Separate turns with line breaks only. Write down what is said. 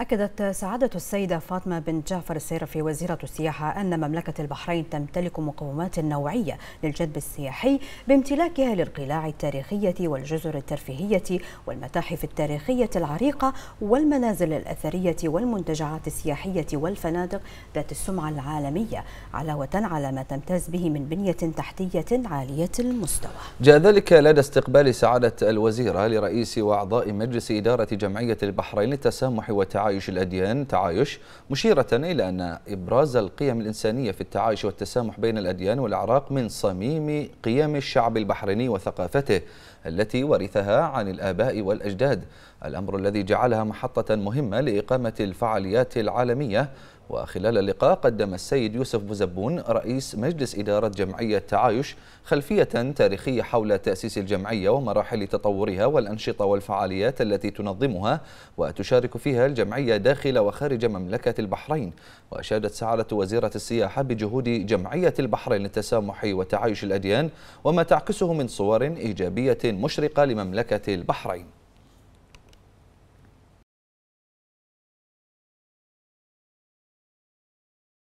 أكدت سعادة السيدة فاطمة بنت جعفر السيرفي وزيرة السياحة أن مملكة البحرين تمتلك مقومات نوعية للجذب السياحي بامتلاكها للقلاع التاريخية والجزر الترفيهية والمتاحف التاريخية العريقة والمنازل الأثرية والمنتجعات السياحية والفنادق ذات السمعة العالمية علاوة على ما تمتاز به من بنية تحتية عالية المستوى
جاء ذلك لدى استقبال سعادة الوزيرة لرئيس وأعضاء مجلس إدارة جمعية البحرين للتسامح وتعالى تعايش الأديان تعايش مشيرة إلى أن إبراز القيم الإنسانية في التعايش والتسامح بين الأديان والأعراق من صميم قيم الشعب البحريني وثقافته التي ورثها عن الآباء والأجداد الأمر الذي جعلها محطة مهمة لإقامة الفعاليات العالمية وخلال اللقاء قدم السيد يوسف بوزبون رئيس مجلس إدارة جمعية تعايش خلفية تاريخية حول تأسيس الجمعية ومراحل تطورها والأنشطة والفعاليات التي تنظمها وتشارك فيها الجمعية داخل وخارج مملكة البحرين وأشادت سعادة وزيرة السياحة بجهود جمعية البحرين للتسامح وتعايش الأديان وما تعكسه من صور إيجابية مشرقة لمملكة البحرين